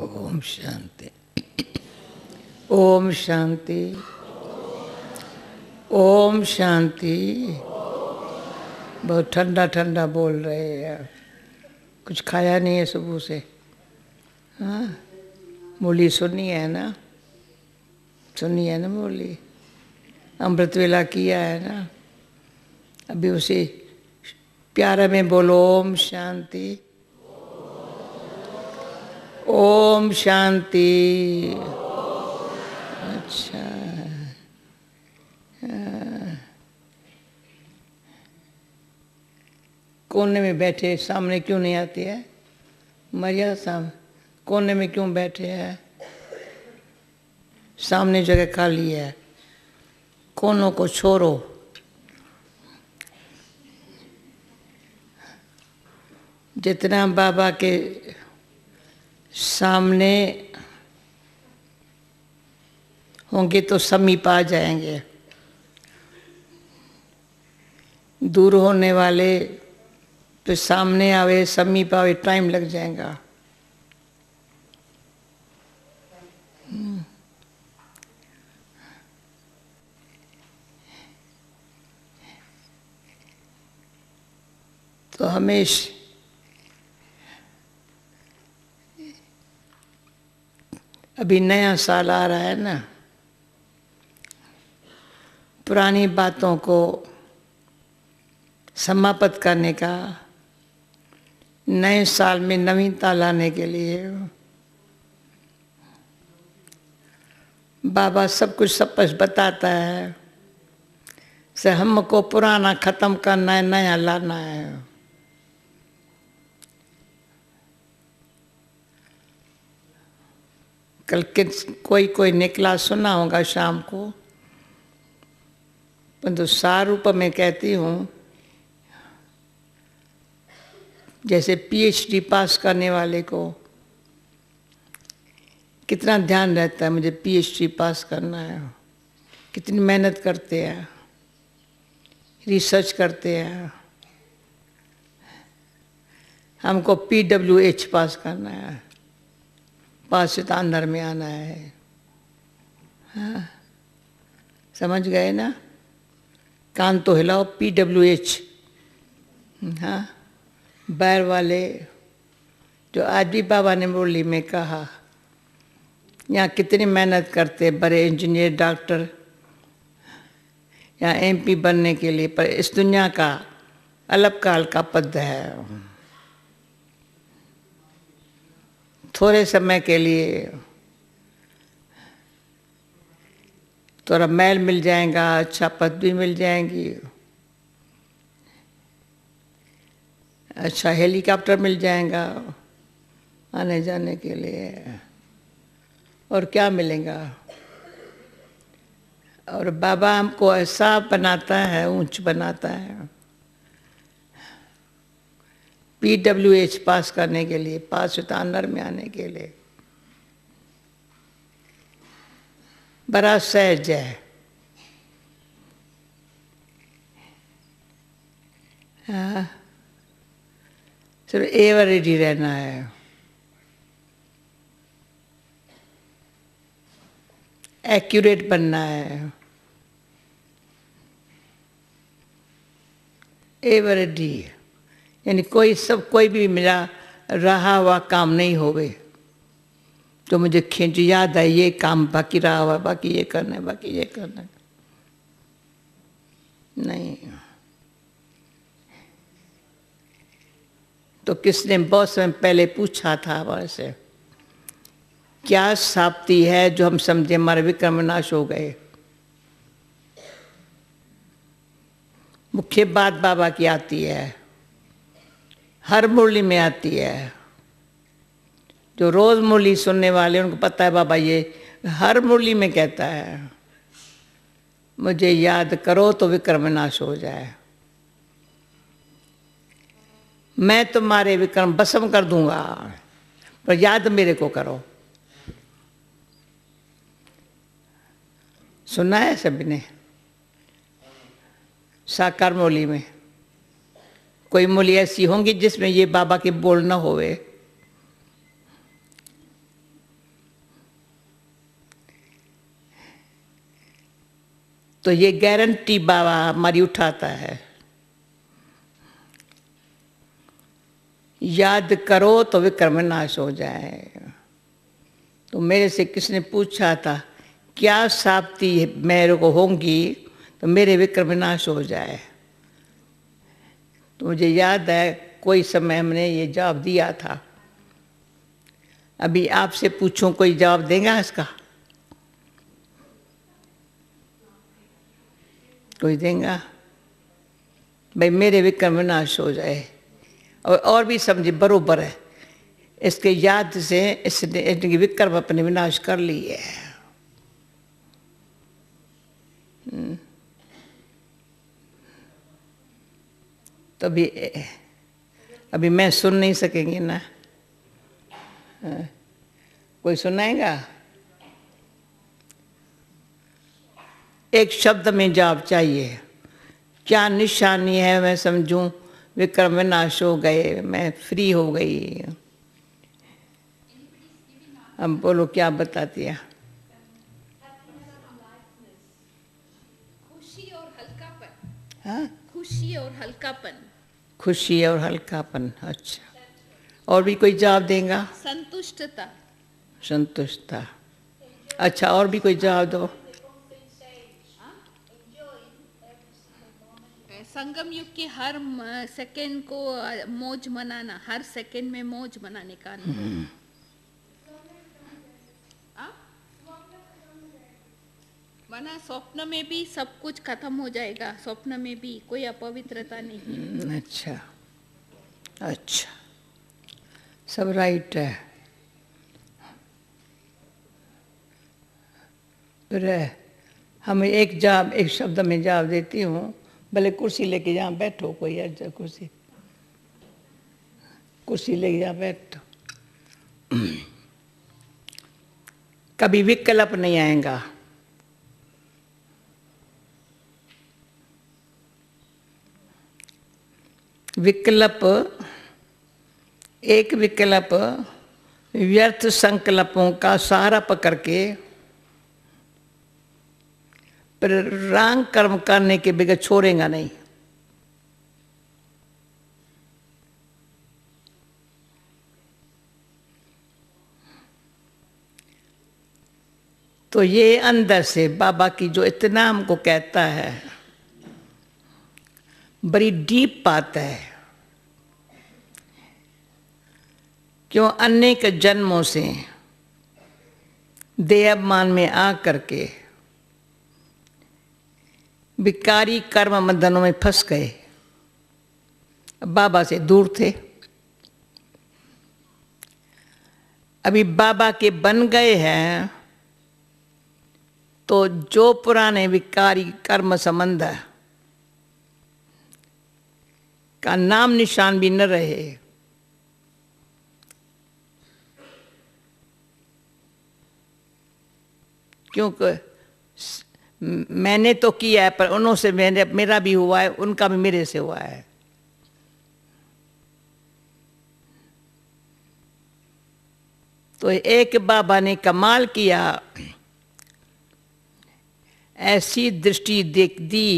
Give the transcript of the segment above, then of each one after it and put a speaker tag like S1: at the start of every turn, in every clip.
S1: ओम शांति ओम शांति ओम शांति बहुत ठंडा ठंडा बोल रहे हैं कुछ खाया नहीं है सुबह से हाँ मूली सुनी है ना सुनी है ना मूली अमृत वेला किया है ना अभी उसे प्यारे में बोलो ओम शांति ओम शांति अच्छा कोने में बैठे सामने क्यों नहीं आती है मरिया साहब कोने में क्यों बैठे हैं सामने जगह खाली है कोनों को छोड़ो जितना बाबा के सामने होंगे तो समीप आ जाएंगे दूर होने वाले तो सामने आवे समीप आवे टाइम लग जाएगा तो हमेशा अभी नया साल आ रहा है ना पुरानी बातों को समाप्त करने का नए साल में नवीनता लाने के लिए बाबा सब कुछ सब कुछ बताता है से हमको पुराना ख़त्म करना है नया लाना है कल के कोई कोई निकला सुना होगा शाम को परंतु तो सार रूप में कहती हूँ जैसे पीएचडी पास करने वाले को कितना ध्यान रहता है मुझे पीएचडी पास करना है कितनी मेहनत करते हैं रिसर्च करते हैं हमको पीडब्ल्यूएच पास करना है पाश्चितान्तर में आना है हाँ समझ गए ना कान तो हिलाओ पी डब्ल्यू एच हाँ बैर वाले जो आज भी बाबा ने मुरली में कहा यहाँ कितनी मेहनत करते बड़े इंजीनियर डॉक्टर या एमपी बनने के लिए पर इस दुनिया का अलग काल का पद है थोड़े समय के लिए थोड़ा मैल मिल जाएगा अच्छा पद भी मिल जाएंगी अच्छा हेलीकॉप्टर मिल जाएगा आने जाने के लिए और क्या मिलेगा और बाबा हमको ऐसा बनाता है ऊंच बनाता है पी डब्ल्यू एच पास करने के लिए पास उतानर में आने के लिए बड़ा सहज है सिर्फ एवर रेडी रहना है एक्यूरेट बनना है एवर रेडी है यानी कोई सब कोई भी मिला रहा हुआ काम नहीं होवे तो मुझे खींच याद आई ये काम बाकी रहा हुआ बाकी ये करना है बाकी ये करना है नहीं तो किसने बहुत समय पहले पूछा था हमारे से क्या साप्ती है जो हम समझे हमारे विक्रम नाश हो गए मुख्य बात बाबा की आती है हर मुरली में आती है जो रोज मुरली सुनने वाले उनको पता है बाबा ये हर मुरली में कहता है मुझे याद करो तो विक्रम विनाश हो जाए मैं तुम्हारे विक्रम बसम कर दूंगा पर याद मेरे को करो सुना है सभी ने साकार मोली में कोई मूल्य ऐसी होंगी जिसमें ये बाबा के बोल ना होवे तो ये गारंटी बाबा हमारी उठाता है याद करो तो विक्रम नाश हो जाए तो मेरे से किसने पूछा था क्या साप्ती मेरे को होंगी तो मेरे विक्रम नाश हो जाए तो मुझे याद है कोई समय हमने ये जवाब दिया था अभी आपसे पूछूं कोई जवाब देगा इसका कोई देगा भाई मेरे विक्रम विनाश हो जाए और और भी समझे बरोबर है इसके याद से इसने इनकी विक्रम अपने विनाश कर लिए है हम्म। तो अभी अभी मैं सुन नहीं सकेंगी ना हाँ, कोई सुनाएगा एक शब्द में जाप चाहिए क्या निशानी है मैं समझूं विक्रम विनाश हो गए मैं फ्री हो गई हम बोलो क्या बताती है खुशी और हल्कापन हाँ? खुशी और हल्कापन अच्छा और भी कोई जवाब देगा संतुष्टता संतुष्टता अच्छा और भी कोई जवाब दो संगम युग के हर सेकंड को मौज मनाना हर सेकंड में मौज मनाने का वरना स्वप्न में भी सब कुछ खत्म हो जाएगा स्वप्न में भी कोई अपवित्रता नहीं हम्म, अच्छा अच्छा सब राइट है हम एक जाब एक शब्द में जवाब देती हूँ भले कुर्सी लेके जहाँ बैठो कोई कुर्सी कुर्सी लेके जहाँ बैठो कभी विकल्प नहीं आएगा विकल्प एक विकल्प व्यर्थ संकल्पों का सहारा पकड़ के प्रांग कर्म करने के बगैर छोड़ेगा नहीं तो ये अंदर से बाबा की जो इतना हमको कहता है बड़ी डीप बात है क्यों अनेक जन्मों से देवमान में आ करके विकारी कर्म बंधनों में फंस गए बाबा से दूर थे अभी बाबा के बन गए हैं तो जो पुराने विकारी कर्म संबंध का नाम निशान भी न रहे क्योंकि मैंने तो किया है पर उन्होंने से मैंने मेरा भी हुआ है उनका भी मेरे से हुआ है तो एक बाबा ने कमाल किया ऐसी दृष्टि देख दी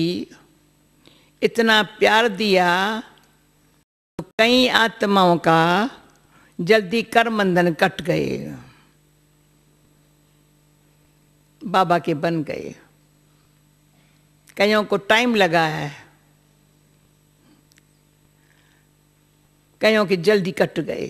S1: इतना प्यार दिया तो कई आत्माओं का जल्दी कर बंधन कट गए बाबा के बन गए कईयों को टाइम लगा है कईयों के जल्दी कट गए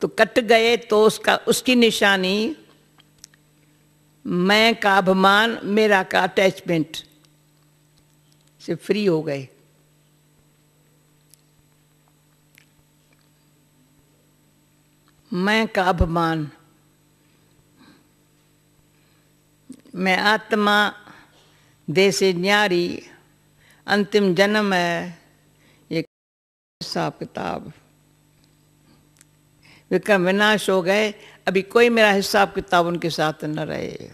S1: तो कट गए तो उसका उसकी निशानी मैं का अभिमान मेरा का अटैचमेंट से फ्री हो गए मैं का अभिमान मैं आत्मा दे से न्यारी अंतिम जन्म है ये हिसाब किताब विक्रम विनाश हो गए अभी कोई मेरा हिसाब किताब उनके साथ न रहे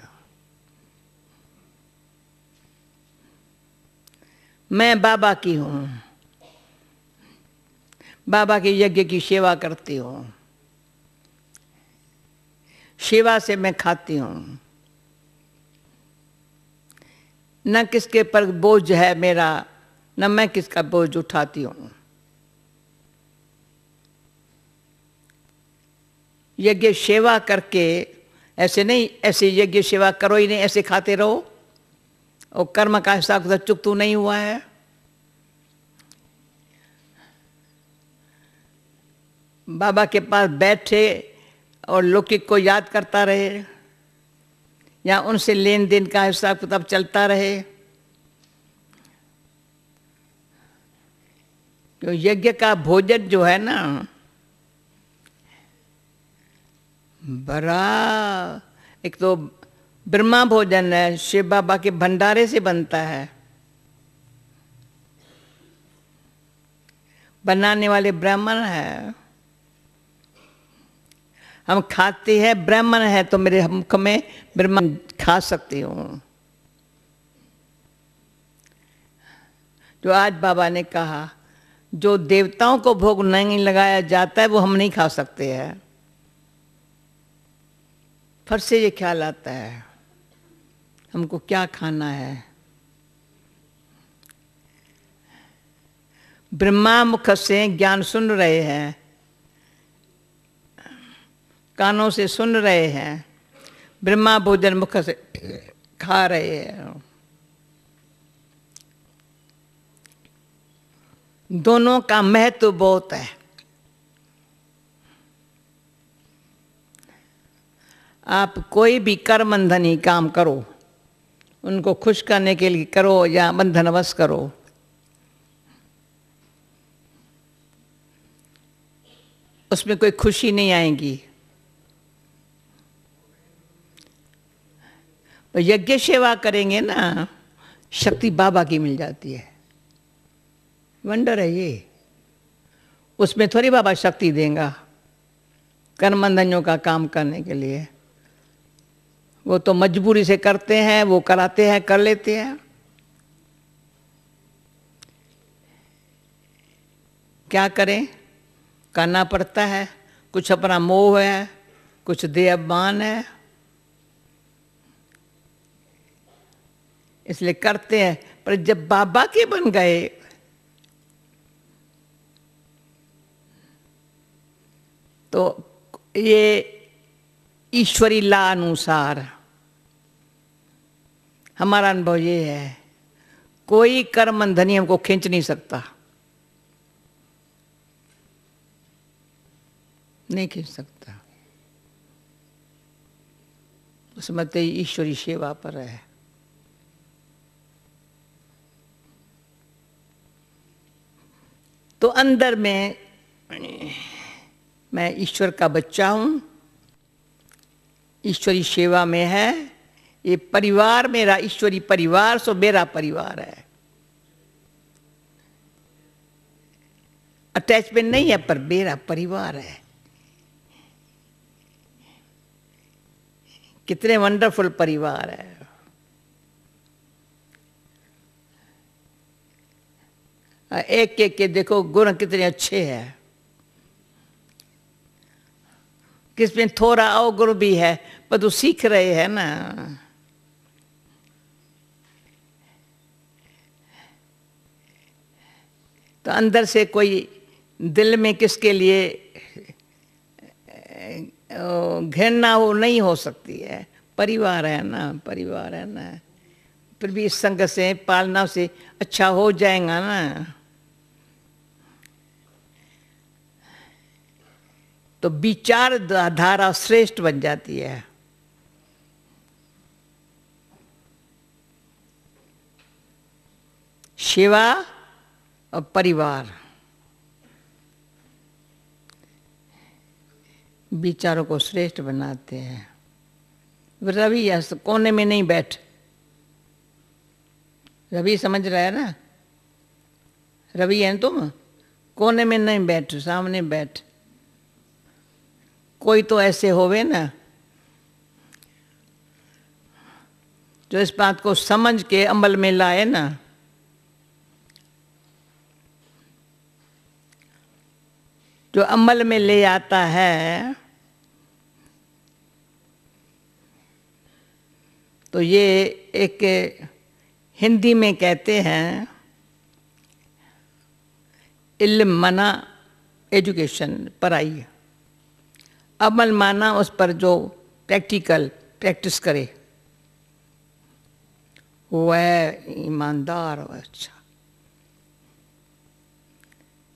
S1: मैं बाबा की हूँ बाबा के यज्ञ की सेवा करती हूँ शिवा से मैं खाती हूँ न किसके पर बोझ है मेरा न मैं किसका बोझ उठाती हूँ यज्ञ सेवा करके ऐसे नहीं ऐसे यज्ञ सेवा करो ही नहीं ऐसे खाते रहो और कर्म का हिसाब से चुप तू नहीं हुआ है बाबा के पास बैठे और लौकिक को याद करता रहे या उनसे लेन देन का हिसाब किताब चलता रहे तो यज्ञ का भोजन जो है ना बड़ा एक तो ब्रह्मा भोजन है शिव बाबा के भंडारे से बनता है बनाने वाले ब्राह्मण है हम खाते हैं ब्राह्मण है तो मेरे हमको में ब्राह्मण खा सकती हूँ जो आज बाबा ने कहा जो देवताओं को भोग नहीं लगाया जाता है वो हम नहीं खा सकते हैं फिर से ये ख्याल आता है हमको क्या खाना है ब्रह्मा मुख से ज्ञान सुन रहे हैं कानों से सुन रहे हैं ब्रह्मा भोजन मुख से खा रहे हैं दोनों का महत्व बहुत है आप कोई भी कर बंधनी काम करो उनको खुश करने के लिए करो या बंधनवश करो उसमें कोई खुशी नहीं आएगी तो यज्ञ सेवा करेंगे ना शक्ति बाबा की मिल जाती है वंडर है ये उसमें थोड़ी बाबा शक्ति देगा बंधनों का काम करने के लिए वो तो मजबूरी से करते हैं वो कराते हैं कर लेते हैं क्या करें करना पड़ता है कुछ अपना मोह है कुछ दे अपमान है इसलिए करते हैं पर जब बाबा के बन गए तो ये ईश्वरी ला अनुसार हमारा अनुभव ये है कोई कर्म धनी हमको खींच नहीं सकता नहीं खींच सकता तो ईश्वरी सेवा पर है तो अंदर में मैं ईश्वर का बच्चा हूँ ईश्वरी सेवा में है ये परिवार मेरा ईश्वरी परिवार सो मेरा परिवार है अटैचमेंट नहीं है पर मेरा परिवार है कितने वंडरफुल परिवार है हाँ, एक एक के देखो गुण कितने अच्छे हैं किसमें थोड़ा अवगुण भी है पर तो सीख रहे हैं ना तो अंदर से कोई दिल में किसके लिए घृणा हो नहीं हो सकती है परिवार है ना परिवार है ना फिर भी इस संग से पालना से अच्छा हो जाएगा ना तो विचार धारा श्रेष्ठ बन जाती है सेवा और परिवार विचारों को श्रेष्ठ बनाते हैं रवि कोने में नहीं बैठ रवि समझ रहा है ना रवि है तुम कोने में नहीं बैठ सामने बैठ कोई तो ऐसे होवे ना जो इस बात को समझ के अमल में लाए ना जो अमल में ले आता है तो ये एक हिंदी में कहते हैं इल्म मना एजुकेशन पढ़ाई अमल माना उस पर जो प्रैक्टिकल प्रैक्टिस करे वह ईमानदार और अच्छा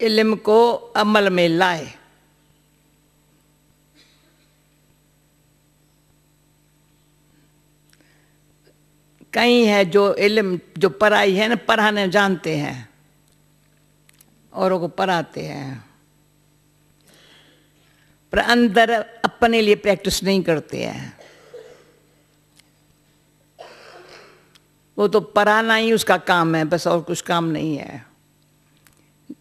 S1: इल्म को अमल में लाए कई है जो इल्म जो पढ़ाई है ना पढ़ाने जानते हैं औरों को पढ़ाते हैं पर अंदर अपने लिए प्रैक्टिस नहीं करते हैं वो तो पराना ही उसका काम है बस और कुछ काम नहीं है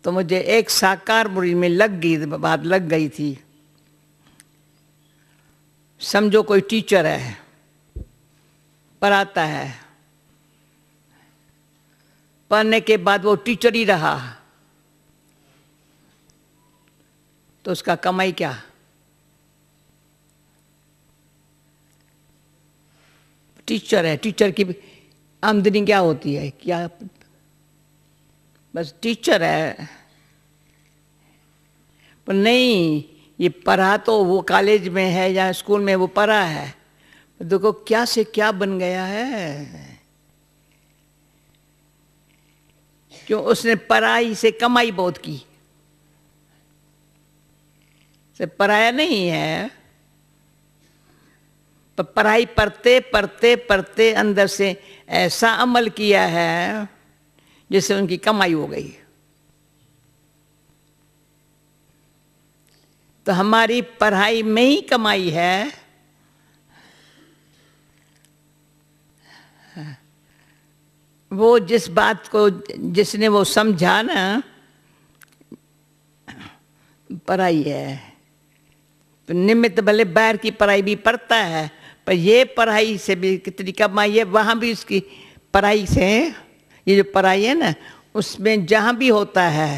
S1: तो मुझे एक साकार मुरी में लग गई बात लग गई थी समझो कोई टीचर है पढ़ाता है पढ़ने के बाद वो टीचर ही रहा तो उसका कमाई क्या टीचर है टीचर की आमदनी क्या होती है क्या बस टीचर है पर नहीं ये पढ़ा तो वो कॉलेज में है या स्कूल में वो पढ़ा है देखो क्या से क्या बन गया है क्यों उसने पढ़ाई से कमाई बहुत की से पराया नहीं है तो पढ़ाई पढ़ते पढ़ते पढ़ते अंदर से ऐसा अमल किया है जिससे उनकी कमाई हो गई तो हमारी पढ़ाई में ही कमाई है वो जिस बात को जिसने वो समझा ना पढ़ाई है तो निमित्त भले बाहर की पढ़ाई भी पढ़ता है पर ये पढ़ाई से भी कितनी कमाई है वहाँ भी उसकी पढ़ाई से ये जो पढ़ाई है ना उसमें जहाँ भी होता है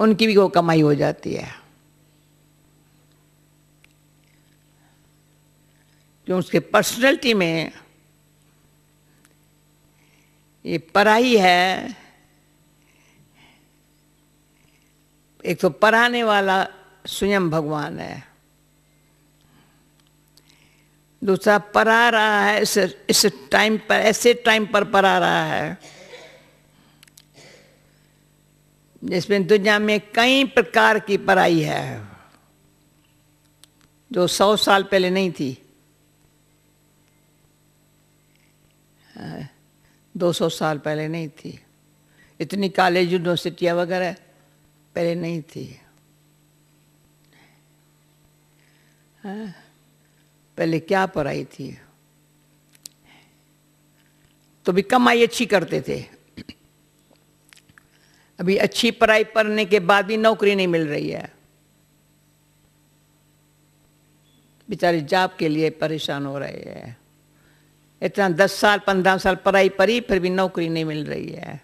S1: उनकी भी वो कमाई हो जाती है क्यों उसके पर्सनैलिटी में ये पढ़ाई है एक तो पढ़ाने वाला स्वयं भगवान है दूसरा परा रहा है इस इस टाइम पर ऐसे टाइम पर परा रहा है जिसमें दुनिया में कई प्रकार की पराई है जो सौ साल पहले नहीं थी दो सौ साल पहले नहीं थी इतनी कॉलेज यूनिवर्सिटियाँ वगैरह पहले नहीं थी हाँ। पहले क्या पढ़ाई थी तो भी कमाई अच्छी करते थे अभी अच्छी पढ़ाई पढ़ने के बाद भी नौकरी नहीं मिल रही है बेचारे जाप के लिए परेशान हो रहे हैं इतना दस साल पंद्रह साल पढ़ाई पढ़ी फिर भी नौकरी नहीं मिल रही है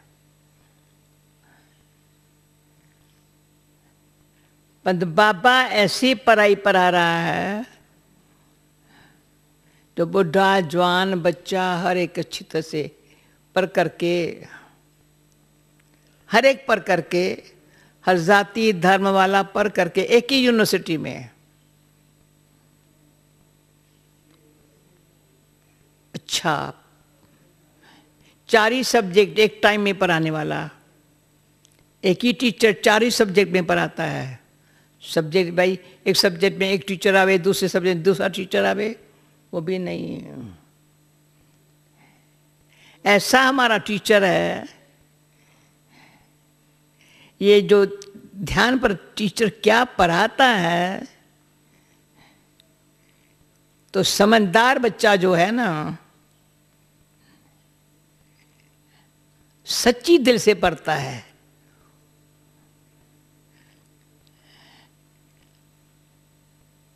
S1: पर बाबा ऐसी पढ़ाई पढ़ा रहा है जो तो बुढ़ा जवान बच्चा हर एक अच्छी तरह से पर करके हर एक पर करके हर जाति धर्म वाला पर करके एक ही यूनिवर्सिटी में अच्छा चार ही सब्जेक्ट एक टाइम में पढ़ाने वाला एक ही टीचर चार ही सब्जेक्ट में पढ़ाता है सब्जेक्ट भाई एक सब्जेक्ट में एक टीचर आवे दूसरे सब्जेक्ट दूसरा टीचर आवे वो भी नहीं ऐसा हमारा टीचर है ये जो ध्यान पर टीचर क्या पढ़ाता है तो समझदार बच्चा जो है ना सच्ची दिल से पढ़ता है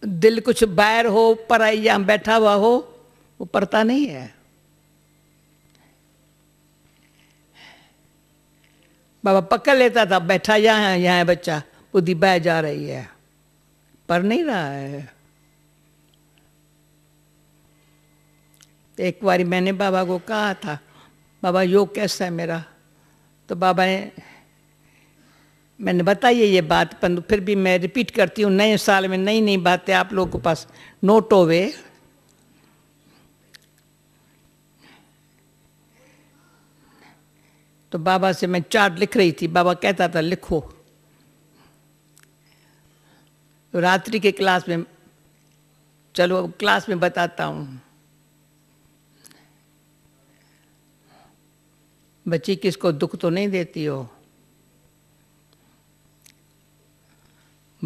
S1: दिल कुछ बैर हो पर यहां बैठा हुआ हो वो पड़ता नहीं है बाबा पकड़ लेता था बैठा यहाँ है यहाँ है बच्चा बुद्धि बह जा रही है पढ़ नहीं रहा है एक बारी मैंने बाबा को कहा था बाबा योग कैसा है मेरा तो बाबा ने मैंने बताई है ये बात परंतु फिर भी मैं रिपीट करती हूँ नए साल में नई नई बातें आप लोगों के पास नोट होवे तो बाबा से मैं चार्ट लिख रही थी बाबा कहता था लिखो तो रात्रि के क्लास में चलो अब क्लास में बताता हूँ बच्ची किसको दुख तो नहीं देती हो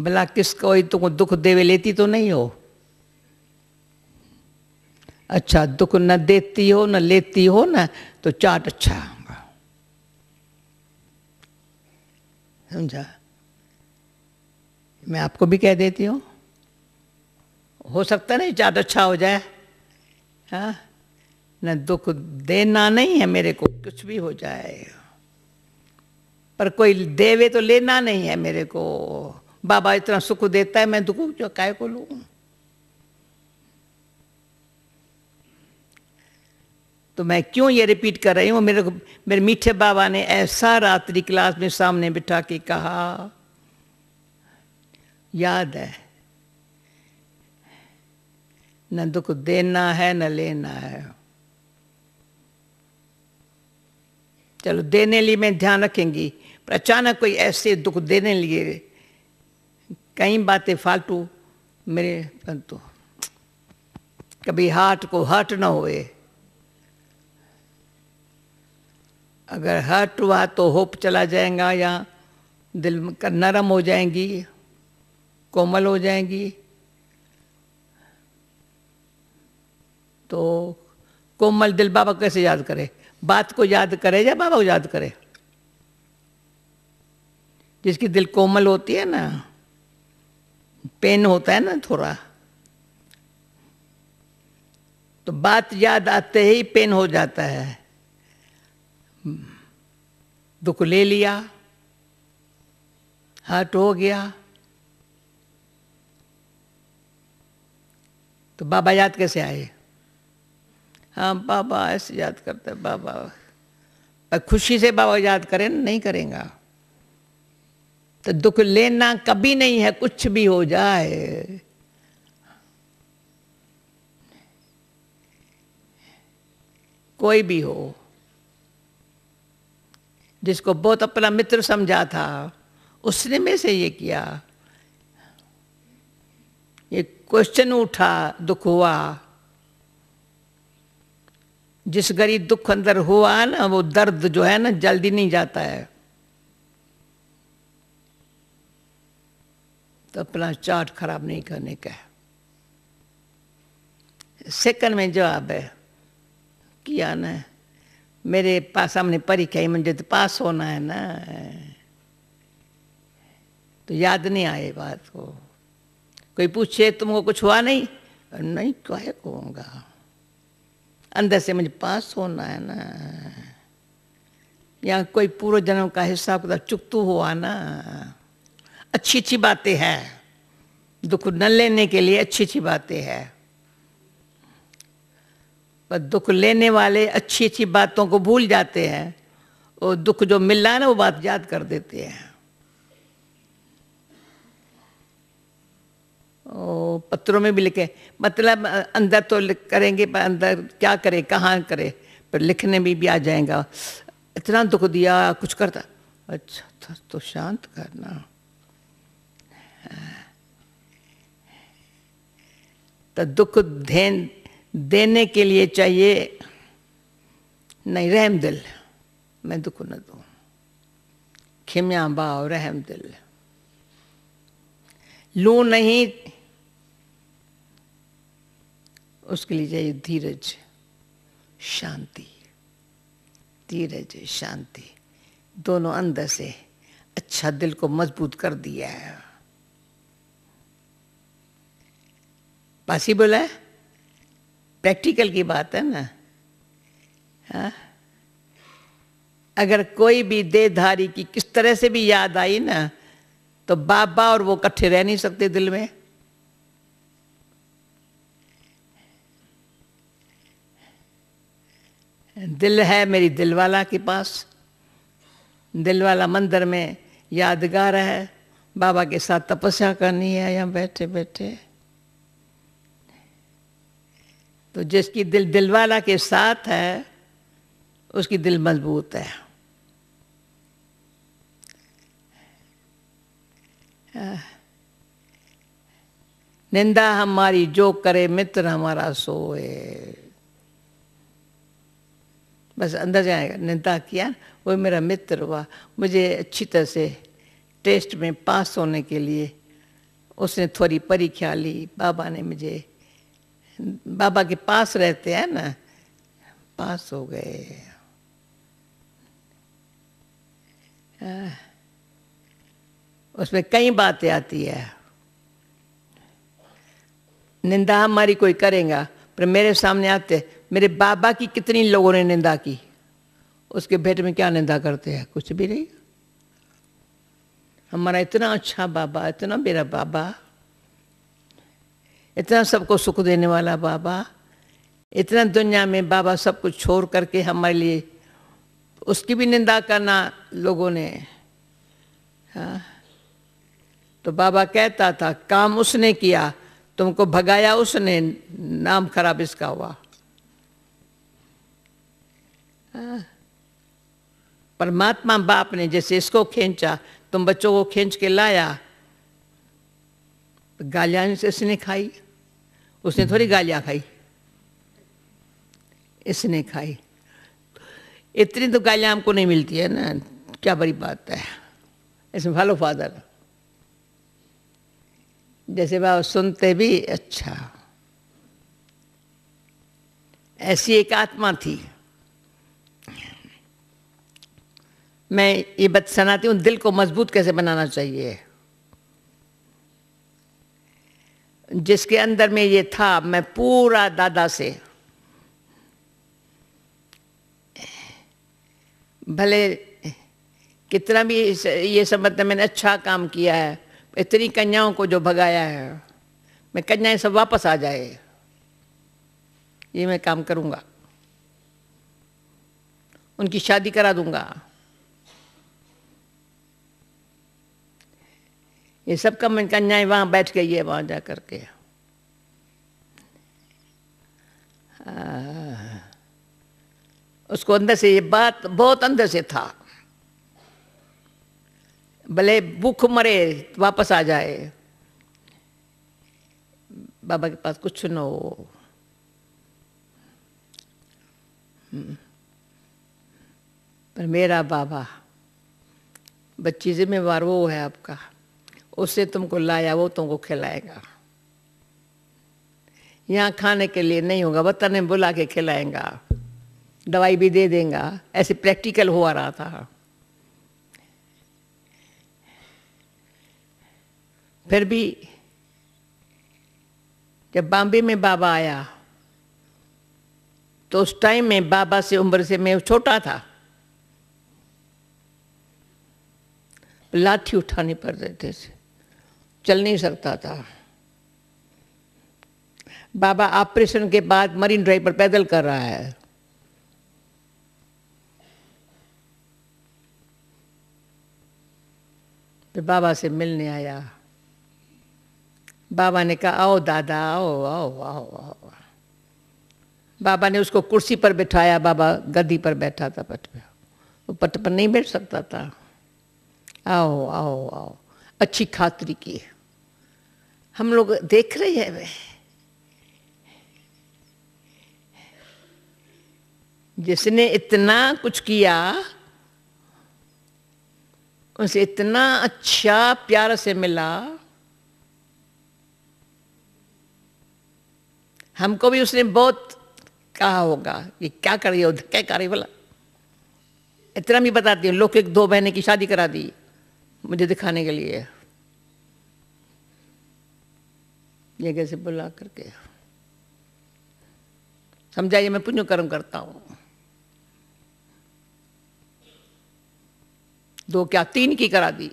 S1: भला किस कोई तुम दुख देवे लेती तो नहीं हो अच्छा दुख न देती हो न लेती हो ना तो चाट अच्छा होगा समझा मैं आपको भी कह देती हूँ हो सकता नहीं चाट अच्छा हो जाए हाँ न दुख देना नहीं है मेरे को कुछ भी हो जाए पर कोई देवे तो लेना नहीं है मेरे को बाबा इतना सुख देता है मैं दुख जो काय को लू तो मैं क्यों ये रिपीट कर रही हूं मेरे को मेरे मीठे बाबा ने ऐसा रात्रि क्लास में सामने बिठा के कहा याद है न दुख देना है न लेना है चलो देने लिए मैं ध्यान रखेंगी पर अचानक कोई ऐसे दुख देने लिए कई बातें फालतू मेरे परंतु कभी हार्ट को हर्ट ना होए अगर हर्ट हुआ तो होप चला जाएगा या दिल नरम हो जाएंगी कोमल हो जाएंगी तो कोमल दिल बाबा कैसे याद करे बात को याद करे या बाबा को याद करे जिसकी दिल कोमल होती है ना पेन होता है ना थोड़ा तो बात याद आते ही पेन हो जाता है दुख ले लिया हट हो गया तो बाबा याद कैसे आए हाँ बाबा ऐसे याद करते बाबा खुशी से बाबा याद करें नहीं करेंगे तो दुख लेना कभी नहीं है कुछ भी हो जाए कोई भी हो जिसको बहुत अपना मित्र समझा था उसने में से ये किया ये क्वेश्चन उठा दुख हुआ जिस गरीब दुख अंदर हुआ ना वो दर्द जो है ना जल्दी नहीं जाता है तो अपना चार्ट खराब नहीं करने का है सेकंड में जवाब है किया ना मेरे पास सामने परीक्षा ही मुझे तो पास होना है ना तो याद नहीं आए बात को कोई पूछे तुमको कुछ हुआ नहीं नहीं क्या कहूँगा अंदर से मुझे पास होना है ना या कोई पूर्व जन्म का हिसाब किताब चुकतू हुआ ना अच्छी अच्छी बातें हैं दुख न लेने के लिए अच्छी अच्छी बातें हैं पर दुख लेने वाले अच्छी अच्छी बातों को भूल जाते हैं और दुख जो मिल है ना वो बात याद कर देते हैं ओ, पत्रों में भी लिखे मतलब अंदर तो करेंगे पर अंदर क्या करे कहाँ करे पर लिखने में भी आ जाएगा इतना दुख दिया कुछ करता अच्छा तो शांत करना तो दुख धैन देने के लिए चाहिए नहीं रहम दिल मैं दुख न दू खिमिया भाव रहम दिल लू नहीं उसके लिए चाहिए धीरज शांति धीरज शांति दोनों अंदर से अच्छा दिल को मजबूत कर दिया है पॉसिबल है प्रैक्टिकल की बात है ना हा? अगर कोई भी देहधारी की किस तरह से भी याद आई ना तो बाबा और वो इकट्ठे रह नहीं सकते दिल में दिल है मेरी दिलवाला के पास दिलवाला मंदिर में यादगार है बाबा के साथ तपस्या करनी है यहाँ बैठे बैठे तो जिसकी दिल दिलवाला के साथ है उसकी दिल मजबूत है निंदा हमारी जो करे मित्र हमारा सोए बस अंदर जाएगा निंदा किया वो मेरा मित्र हुआ मुझे अच्छी तरह से टेस्ट में पास होने के लिए उसने थोड़ी परीक्षा ली बाबा ने मुझे बाबा के पास रहते हैं ना पास हो गए उसमें कई बातें आती है निंदा हमारी कोई करेगा पर मेरे सामने आते मेरे बाबा की कितनी लोगों ने निंदा की उसके भेंट में क्या निंदा करते हैं कुछ भी नहीं हमारा इतना अच्छा बाबा इतना मेरा बाबा इतना सबको सुख देने वाला बाबा इतना दुनिया में बाबा सब कुछ छोड़ करके हमारे लिए उसकी भी निंदा करना लोगों ने हाँ तो बाबा कहता था काम उसने किया तुमको भगाया उसने नाम खराब इसका हुआ हाँ। परमात्मा बाप ने जैसे इसको खींचा तुम बच्चों को खींच के लाया गालियां इसने खाई उसने थोड़ी गालियां खाई इसने खाई इतनी तो गालियां हमको नहीं मिलती है ना क्या बड़ी बात है इसमें फॉलो फादर जैसे बाबा सुनते भी अच्छा ऐसी एक आत्मा थी मैं ये बत सुनाती हूँ दिल को मजबूत कैसे बनाना चाहिए जिसके अंदर में ये था मैं पूरा दादा से भले कितना भी ये समझते मतलब मैंने अच्छा काम किया है इतनी कन्याओं को जो भगाया है मैं कन्याएं सब वापस आ जाए ये मैं काम करूंगा उनकी शादी करा दूंगा ये सब मन कन्याएं वहाँ बैठ गई है वहाँ जा करके उसको अंदर से ये बात बहुत अंदर से था भले भूख मरे वापस आ जाए बाबा के पास कुछ न हो हम्म। पर मेरा बाबा बच्ची जिम्मेवार वो है आपका उसे तुमको लाया वो तुमको खिलाएगा यहाँ खाने के लिए नहीं होगा वतन में बुला के खिलाएगा दवाई भी दे देगा ऐसे प्रैक्टिकल हुआ रहा था फिर भी जब बॉम्बे में बाबा आया तो उस टाइम में बाबा से उम्र से मैं छोटा था लाठी उठानी पड़ रही थे चल नहीं सकता था बाबा ऑपरेशन के बाद मरीन ड्राइव पर पैदल कर रहा है बाबा से मिलने आया बाबा ने कहा आओ दादा आओ आओ आओ आओ बाबा ने उसको कुर्सी पर बिठाया बाबा गद्दी पर बैठा था पट पर वो पट पर नहीं बैठ सकता था आओ आओ आओ अच्छी खातरी की है हम लोग देख रहे हैं वे जिसने इतना कुछ किया उसे इतना अच्छा प्यार से मिला हमको भी उसने बहुत कहा होगा ये क्या कर रही हो क्या कर रही बोला इतना भी बताती हूँ लोग एक दो बहने की शादी करा दी मुझे दिखाने के लिए जगह से बुला करके समझाइए मैं पुण्य कर्म करता हूं दो क्या तीन की करा दी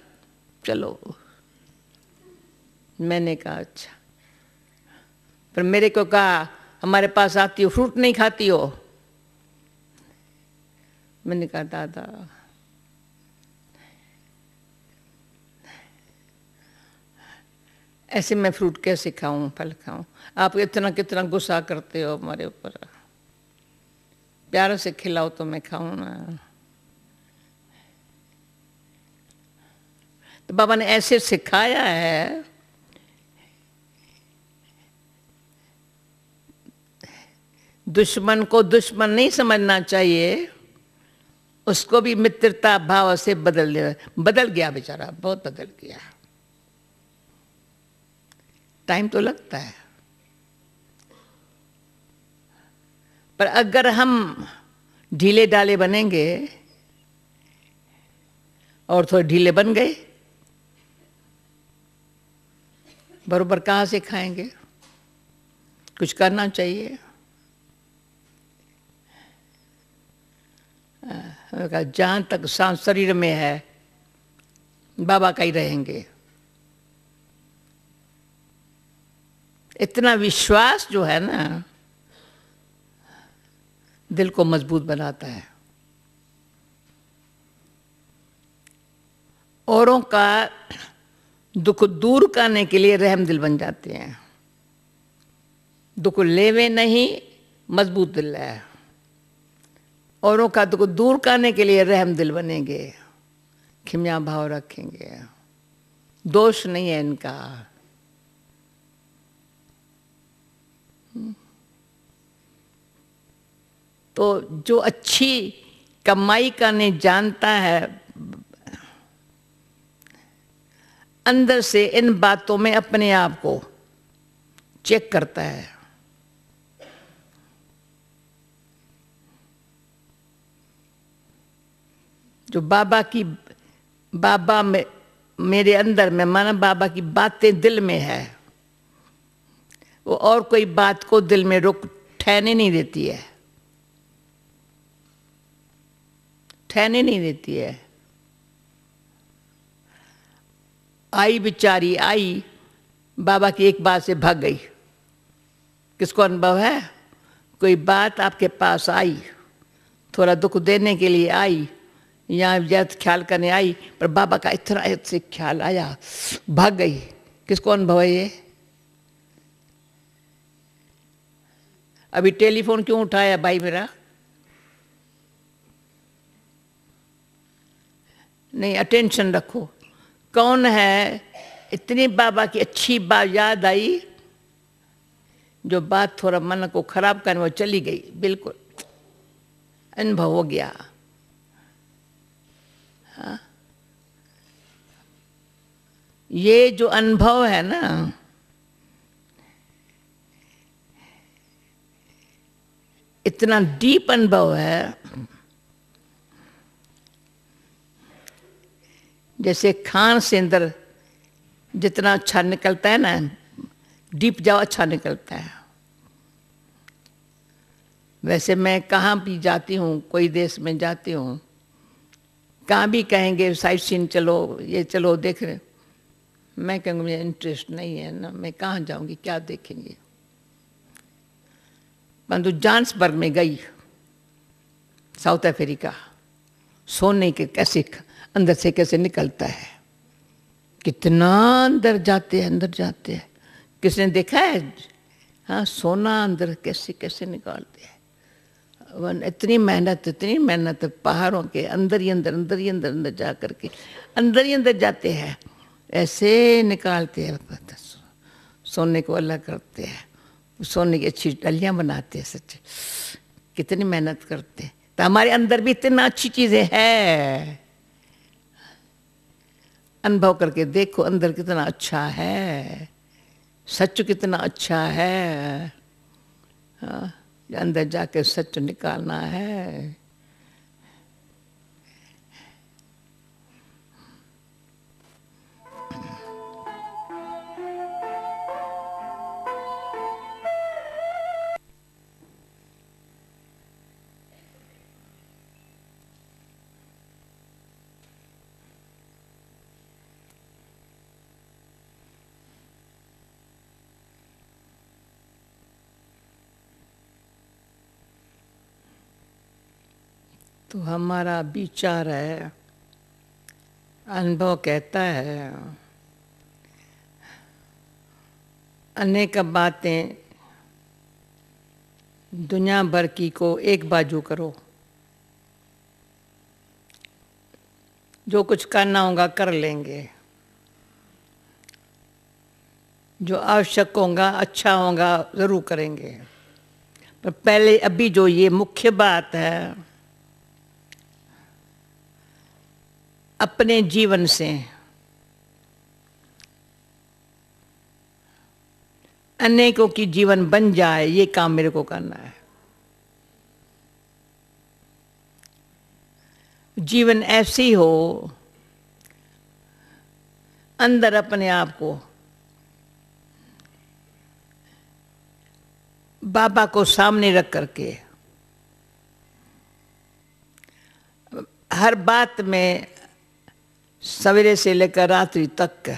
S1: चलो मैंने कहा अच्छा पर मेरे को कहा हमारे पास आती हो फ्रूट नहीं खाती हो मैंने कहा दादा ऐसे मैं फ्रूट कैसे खाऊं फल खाऊं आप इतना कितना गुस्सा करते हो हमारे ऊपर प्यार से खिलाओ तो मैं खाऊं ना तो बाबा ने ऐसे सिखाया है दुश्मन को दुश्मन नहीं समझना चाहिए उसको भी मित्रता भाव से बदल बदल गया बेचारा बहुत बदल गया टाइम तो लगता है पर अगर हम ढीले डाले बनेंगे और थोड़े ढीले बन गए बरोबर कहाँ से खाएंगे कुछ करना चाहिए जहाँ तक सांस शरीर में है बाबा का ही रहेंगे इतना विश्वास जो है ना दिल को मजबूत बनाता है औरों का दुख दूर करने के लिए रहम दिल बन जाते हैं दुख लेवे नहीं मजबूत दिल है औरों का दुख दूर करने के लिए रहम दिल बनेंगे खिमिया भाव रखेंगे दोष नहीं है इनका तो जो अच्छी कमाई करने जानता है अंदर से इन बातों में अपने आप को चेक करता है जो बाबा की बाबा में मेरे अंदर में माना बाबा की बातें दिल में है वो और कोई बात को दिल में रुक ठहने नहीं देती है ठहने नहीं देती है आई बिचारी आई बाबा की एक बात से भाग गई किसको अनुभव है कोई बात आपके पास आई थोड़ा दुख देने के लिए आई यहाँ व्यर्थ ख्याल करने आई पर बाबा का इतना से ख्याल आया भाग गई किसको अनुभव है ये अभी टेलीफोन क्यों उठाया भाई मेरा नहीं अटेंशन रखो कौन है इतनी बाबा की अच्छी बात याद आई जो बात थोड़ा मन को खराब करने वो चली गई बिल्कुल अनुभव हो गया हाँ ये जो अनुभव है ना इतना डीप अनुभव है जैसे खान से अंदर जितना अच्छा निकलता है ना डीप जाओ अच्छा निकलता है वैसे मैं कहाँ भी जाती हूँ कोई देश में जाती हूँ कहाँ भी कहेंगे साइड सीन चलो ये चलो देख रहे मैं कहूँगी मुझे इंटरेस्ट नहीं है ना मैं कहाँ जाऊँगी क्या देखेंगे परंतु जांसबर्ग में गई साउथ अफ्रीका सोने के कैसे अंदर से कैसे निकलता है कितना अंदर जाते हैं अंदर जाते हैं किसने देखा है हाँ सोना अंदर कैसे कैसे निकालते हैं इतनी मेहनत इतनी मेहनत पहाड़ों के अंदर ही अंदर अंदर ही अंदर अंदर जा कर के अंदर ही अंदर जाते हैं ऐसे निकालते हैं सोने को अलग करते हैं सोने की अच्छी डलियाँ बनाते हैं सच कितनी मेहनत करते हैं तो हमारे अंदर भी इतना अच्छी चीज़ें हैं अनुभव करके देखो अंदर कितना अच्छा है सच कितना अच्छा है हाँ, अंदर जाके सच निकालना है हमारा विचार है अनुभव कहता है अनेक बातें दुनिया भर की को एक बाजू करो जो कुछ करना होगा कर लेंगे जो आवश्यक होगा अच्छा होगा ज़रूर करेंगे पर पहले अभी जो ये मुख्य बात है अपने जीवन से अनेकों की जीवन बन जाए ये काम मेरे को करना है जीवन ऐसी हो अंदर अपने आप को बाबा को सामने रख करके हर बात में सवेरे से लेकर रात्रि तक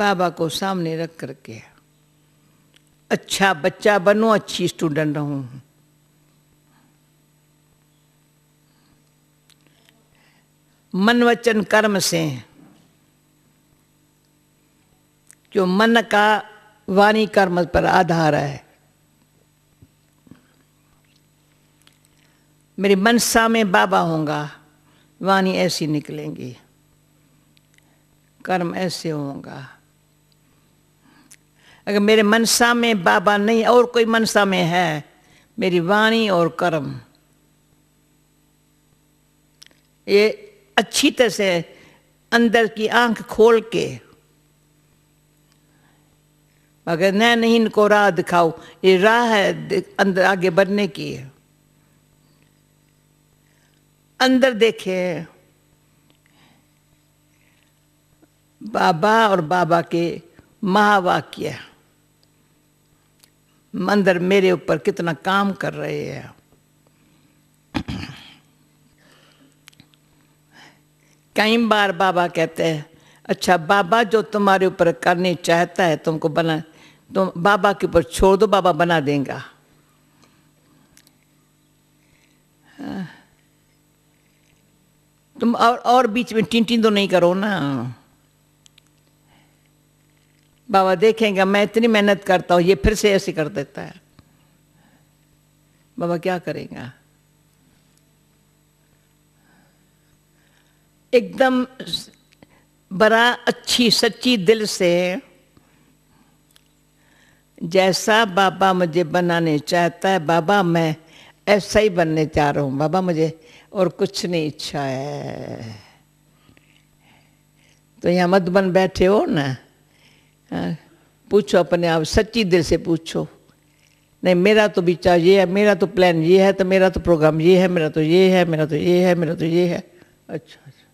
S1: बाबा को सामने रख करके अच्छा बच्चा बनो अच्छी स्टूडेंट रहूं मन वचन कर्म से जो मन का वाणी कर्म पर आधार है मेरी मनसा में बाबा होगा वाणी ऐसी निकलेंगी कर्म ऐसे होगा अगर मेरे मनसा में बाबा नहीं और कोई मनसा में है मेरी वाणी और कर्म ये अच्छी तरह से अंदर की आंख खोल के मगर न नहीं इनको राह दिखाओ ये राह है अंदर आगे बढ़ने की है अंदर देखे बाबा और बाबा के महावाक्य मंदिर मेरे ऊपर कितना काम कर रहे हैं कई बार बाबा कहते हैं अच्छा बाबा जो तुम्हारे ऊपर करने चाहता है तुमको बना तुम बाबा के ऊपर छोड़ दो बाबा बना देगा हाँ। तुम और और बीच में टिन टिन तो नहीं करो ना बाबा देखेंगे मैं इतनी मेहनत करता हूँ ये फिर से ऐसे कर देता है बाबा क्या करेगा एकदम बड़ा अच्छी सच्ची दिल से जैसा बाबा मुझे बनाने चाहता है बाबा मैं ऐसा ही बनने चाह रहा हूँ बाबा मुझे और कुछ नहीं इच्छा है तो यहाँ मत बन बैठे हो ना पूछो अपने आप सच्ची दिल से पूछो नहीं मेरा तो विचार ये है मेरा तो प्लान ये है तो मेरा तो प्रोग्राम ये है मेरा तो ये है मेरा तो ये है मेरा तो ये है अच्छा अच्छा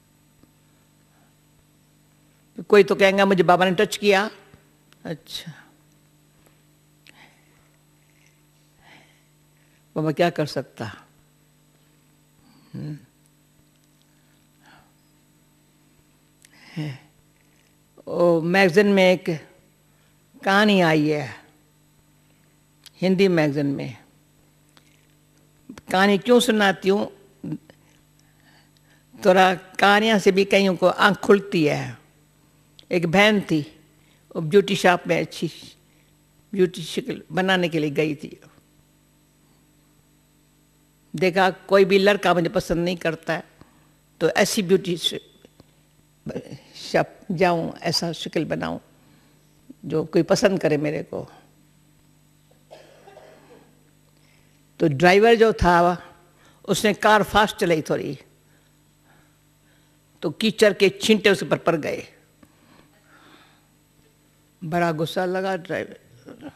S1: तो कोई तो कहेंगे मुझे बाबा ने टच किया अच्छा बाबा क्या कर सकता ओ मैगज़ीन में एक कहानी आई है हिंदी मैगज़ीन में कहानी क्यों सुनाती हूँ थोड़ा कहानियाँ से भी कईयों को आँख खुलती है एक बहन थी वो ब्यूटी शॉप में अच्छी ब्यूटी शिकल बनाने के लिए गई थी देखा कोई भी लड़का मुझे पसंद नहीं करता है तो ऐसी ब्यूटी शप जाऊं ऐसा शिकल बनाऊं जो कोई पसंद करे मेरे को तो ड्राइवर जो था उसने कार फास्ट चलाई थोड़ी तो कीचड़ के छींटे उस पर पड़ गए बड़ा गुस्सा लगा ड्राइवर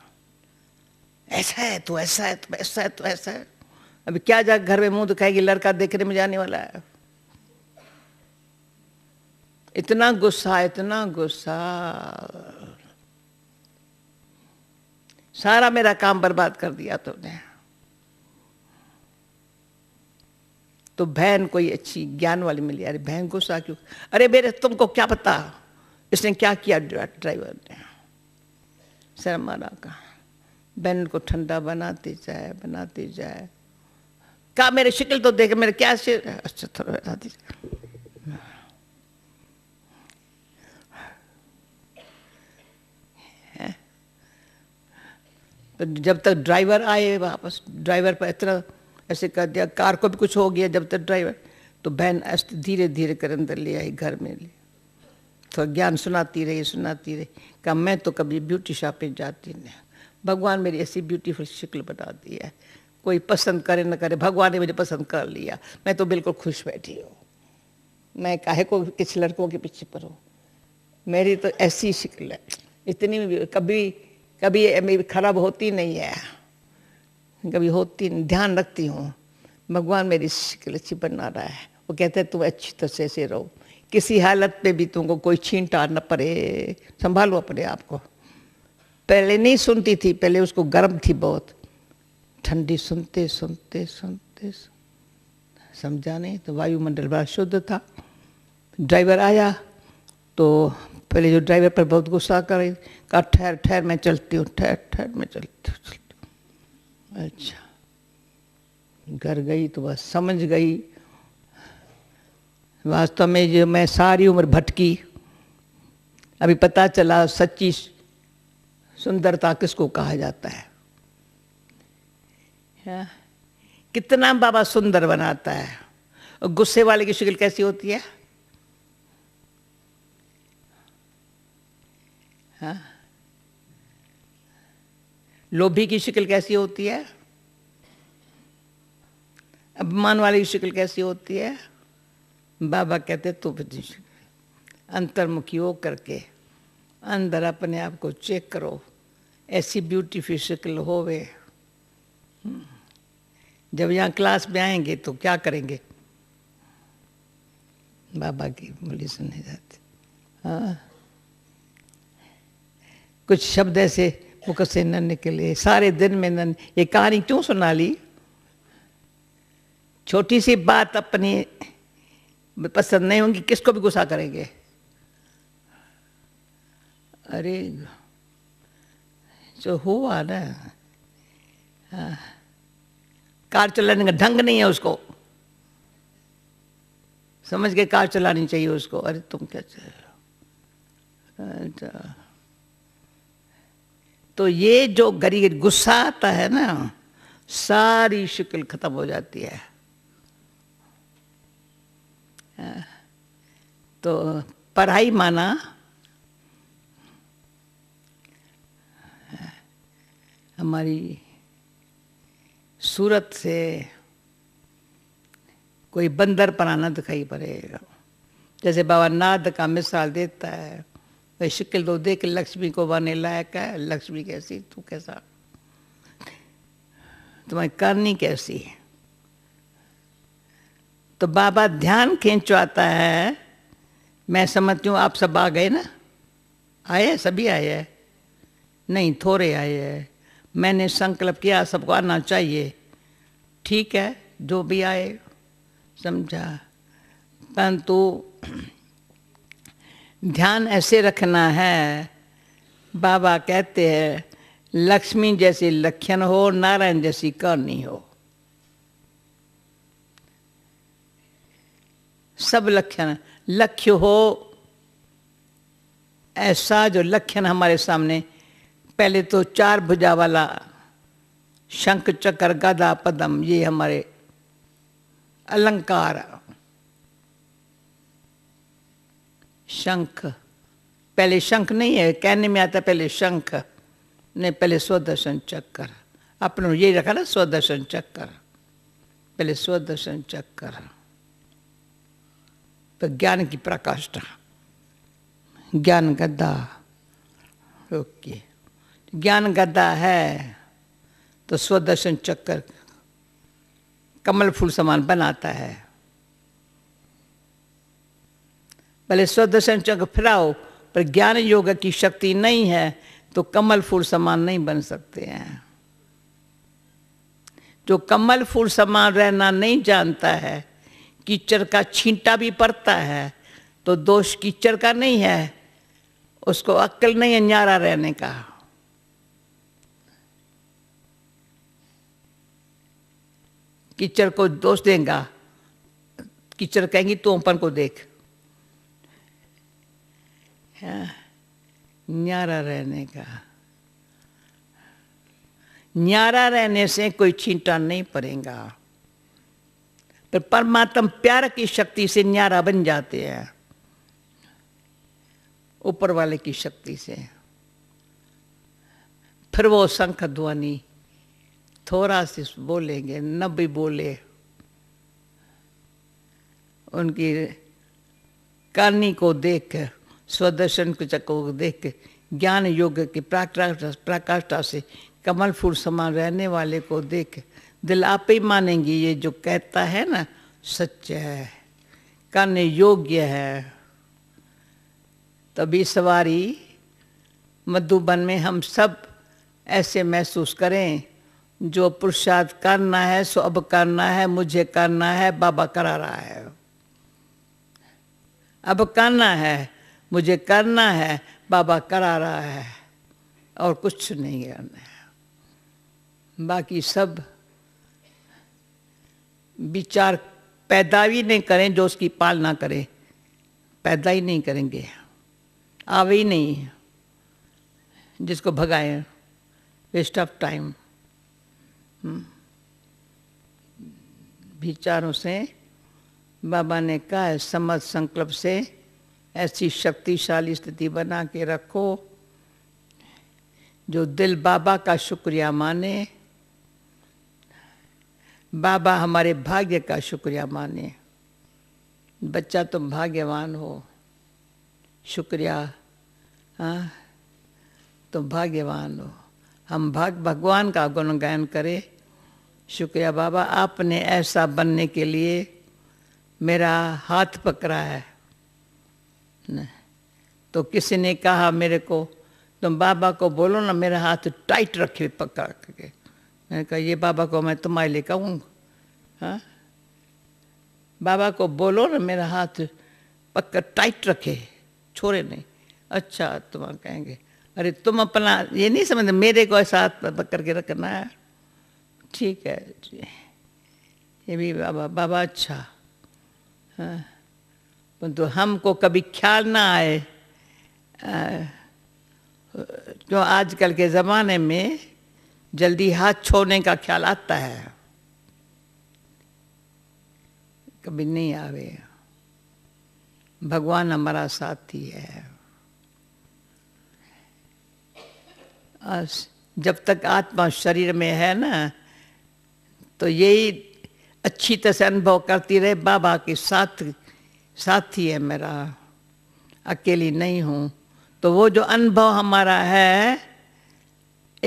S1: ऐसा है तो ऐसा है तो ऐसा है तो ऐसा है अभी क्या जा घर में मुंह दिखाएगी लड़का देखने में जाने वाला है इतना गुस्सा इतना गुस्सा सारा मेरा काम बर्बाद कर दिया तुमने तो बहन कोई अच्छी ज्ञान वाली मिली अरे बहन गुस्सा क्यों अरे मेरे तुमको क्या पता इसने क्या किया ड्राइवर ने मारा कहा बहन को ठंडा बनाती जाए बनाती जाए कहा मेरे शिकल तो देख मेरे क्या शेर अच्छा थोड़ा दीजिए तो जब तक ड्राइवर आए वापस ड्राइवर पर इतना ऐसे कर दिया कार को भी कुछ हो गया जब तक ड्राइवर तो बहन ऐसे धीरे धीरे कर अंदर ले आई घर में ले तो ज्ञान सुनाती रही सुनाती रही कहा मैं तो कभी ब्यूटी शॉप पर जाती नहीं भगवान मेरी ऐसी ब्यूटीफुल शक्ल बता दी है कोई पसंद करे ना करे भगवान ने मुझे पसंद कर लिया मैं तो बिल्कुल खुश बैठी हूँ मैं काहे को किस लड़कों के पीछे पर हूँ मेरी तो ऐसी शिकल है इतनी कभी कभी खराब होती नहीं है कभी होती नहीं ध्यान रखती हूँ भगवान मेरी शिकल अच्छी बना रहा है वो कहते हैं तुम अच्छी तरह से ऐसे रहो किसी हालत में भी तुमको कोई छीन टार न पड़े संभालो अपने आप को पहले नहीं सुनती थी पहले उसको गर्म थी बहुत ठंडी सुनते सुनते सुनते, सुनते समझा नहीं तो वायुमंडल बड़ा शुद्ध था ड्राइवर आया तो पहले जो ड्राइवर पर बहुत गुस्सा कर कहा ठहर ठहर मैं चलती हूँ ठहर ठहर मैं चलती हूँ चलती हूँ अच्छा घर गई तो बस समझ गई वास्तव में जो मैं सारी उम्र भटकी अभी पता चला सच्ची सुंदरता किसको कहा जाता है कितना बाबा सुंदर बनाता है और गुस्से वाले की शक्ल कैसी होती है हाँ? लोभी की शक्ल कैसी होती है अपमान वाले की शक्ल कैसी होती है बाबा कहते तो अंतर्मुखी हो करके अंदर अपने आप को चेक करो ऐसी ब्यूटीफुल शक्ल होवे हम्म। जब यहाँ क्लास में आएंगे तो क्या करेंगे बाबा की बोली सुनने जाते हाँ कुछ शब्द ऐसे मुख से न निकले सारे दिन में न ये कहानी क्यों सुना ली छोटी सी बात अपनी पसंद नहीं होंगी किसको भी गुस्सा करेंगे अरे जो हुआ ना हाँ कार चलाने का ढंग नहीं है उसको समझ के कार चलानी चाहिए उसको अरे तुम क्या अच्छा तो ये जो गरी गुस्सा आता है ना सारी शिकल खत्म हो जाती है तो पढ़ाई माना हमारी सूरत से कोई बंदर पनाना दिखाई पड़ेगा जैसे बाबा नाद का मिसाल देता है भाई शिकल तो देख लक्ष्मी को बने लायक है लक्ष्मी कैसी तू कैसा तुम्हारी करनी कैसी है तो बाबा ध्यान खींचवाता है मैं समझती हूँ आप सब आ गए ना आए सभी आए हैं नहीं थोड़े आए हैं मैंने संकल्प किया सबको आना चाहिए ठीक है जो भी आए समझा परंतु ध्यान ऐसे रखना है बाबा कहते हैं लक्ष्मी जैसी लक्षण हो नारायण जैसी करनी हो सब लक्षण लक्ष्य हो ऐसा जो लक्षण हमारे सामने पहले तो चार भुजा वाला शंख चक्र गदा पदम ये हमारे अलंकार शंख पहले शंख नहीं है कहने में आता पहले शंख ने पहले स्वदर्शन चक्कर अपनों ये रखा ना स्वदर्शन चक्कर पहले स्वदर्शन चक्कर तो ज्ञान की प्रकाष्ठा ज्ञान गद्दा ओके okay. ज्ञान गद्दा है तो स्वदर्शन चक्कर कमल फूल समान बनाता है पहले स्वदर्शन चक्र फिराओ पर ज्ञान योग की शक्ति नहीं है तो कमल फूल समान नहीं बन सकते हैं जो कमल फूल समान रहना नहीं जानता है कीचड़ का छींटा भी पड़ता है तो दोष कीचड़ का नहीं है उसको अक्ल नहीं है न्यारा रहने का कीचड़ को दोष देगा कीचड़ कहेंगी तू अपन को देख हाँ, न्यारा रहने का न्यारा रहने से कोई छींटा नहीं पड़ेगा पर परमात्मा प्यार की शक्ति से न्यारा बन जाते हैं ऊपर वाले की शक्ति से फिर वो शंख ध्वनि थोड़ा सी बोलेंगे न भी बोले उनकी कानी को देख स्वदर्शन को देख ज्ञान योग की प्राकाष्ठा से कमल फूल समान रहने वाले को देख दिल आप ही मानेंगे ये जो कहता है ना सच है करने योग्य है तभी सवारी मधुबन में हम सब ऐसे महसूस करें जो पुरुषार्थ करना है सो अब करना है मुझे करना है बाबा करा रहा है अब करना है मुझे करना है बाबा करा रहा है और कुछ नहीं करना है बाकी सब विचार पैदा ही नहीं करें जो उसकी पालना करें पैदा ही नहीं करेंगे आवे ही नहीं जिसको भगाएं वेस्ट ऑफ टाइम विचारों हम्म। से बाबा ने कहा है समझ संकल्प से ऐसी शक्तिशाली स्थिति बना के रखो जो दिल बाबा का शुक्रिया माने बाबा हमारे भाग्य का शुक्रिया माने बच्चा तुम भाग्यवान हो शुक्रिया हाँ तुम भाग्यवान हो हम भाग भगवान का गुणगान करें शुक्रिया बाबा आपने ऐसा बनने के लिए मेरा हाथ पकड़ा है न तो किसी ने कहा मेरे को तुम बाबा को बोलो ना मेरा हाथ टाइट रखे पकड़ के मैंने कहा ये बाबा को मैं तुम्हारे लिए कहूँगा हाँ बाबा को बोलो ना मेरा हाथ पक्का टाइट रखे छोड़े नहीं अच्छा तुम कहेंगे अरे तुम अपना ये नहीं समझते मेरे को ऐसा हाथ पकड़ के रखना है ठीक है ये भी बाबा बाबा अच्छा हाँ परंतु तो हमको कभी ख्याल ना आए जो आजकल के ज़माने में जल्दी हाथ छोड़ने का ख्याल आता है कभी नहीं आवे भगवान हमारा साथी है जब तक आत्मा शरीर में है ना तो यही अच्छी तरह से अनुभव करती रहे बाबा के साथ साथी है मेरा अकेली नहीं हूँ तो वो जो अनुभव हमारा है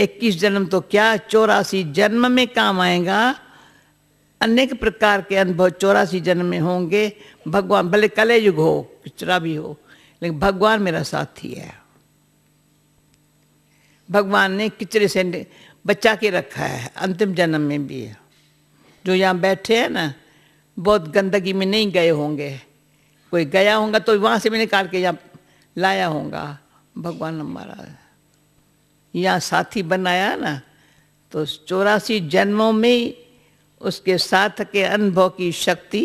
S1: इक्कीस जन्म तो क्या चौरासी जन्म में काम आएगा अनेक प्रकार के अनुभव चौरासी जन्म में होंगे भगवान भले कले युग हो किचरा भी हो लेकिन भगवान मेरा साथी है भगवान ने किचरे से बचा के रखा है अंतिम जन्म में भी है जो यहाँ बैठे हैं ना बहुत गंदगी में नहीं गए होंगे कोई गया होगा तो वहाँ से भी निकाल के यहाँ लाया होगा भगवान हमारा यहाँ साथी बनाया ना तो चौरासी जन्मों में उसके साथ के अनुभव की शक्ति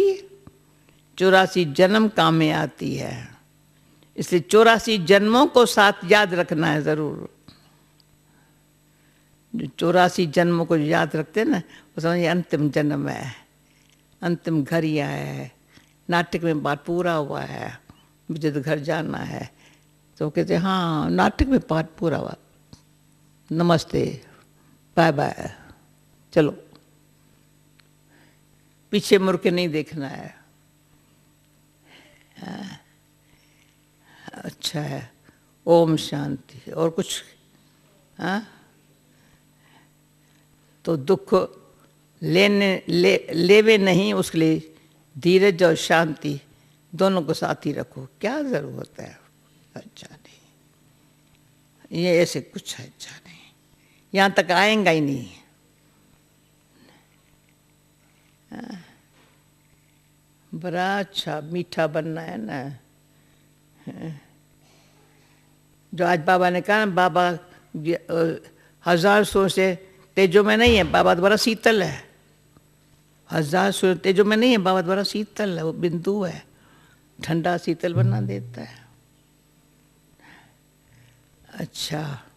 S1: चौरासी जन्म काम में आती है इसलिए चौरासी जन्मों को साथ याद रखना है ज़रूर जो चौरासी जन्म को याद रखते हैं ना वो समझिए अंतिम जन्म है अंतिम घर ही आया है नाटक में पाठ पूरा हुआ है मुझे तो घर जाना है तो कहते हाँ नाटक में पाठ पूरा हुआ नमस्ते बाय बाय चलो पीछे मुड़ के नहीं देखना है हाँ, अच्छा है ओम शांति और कुछ हाँ तो दुख लेने ले लेवे नहीं उसके लिए धीरज और शांति दोनों को साथ ही रखो क्या ज़रूरत है अच्छा नहीं ये ऐसे कुछ है अच्छा नहीं यहाँ तक आएगा ही नहीं बड़ा अच्छा मीठा बनना है ना जो आज बाबा ने कहा बाबा हजार सौ से तेजो में नहीं है बाबा द्वारा शीतल है हजार सूर्य तेजो में नहीं है बाबा द्वारा शीतल है वो बिंदु है ठंडा शीतल बना देता है अच्छा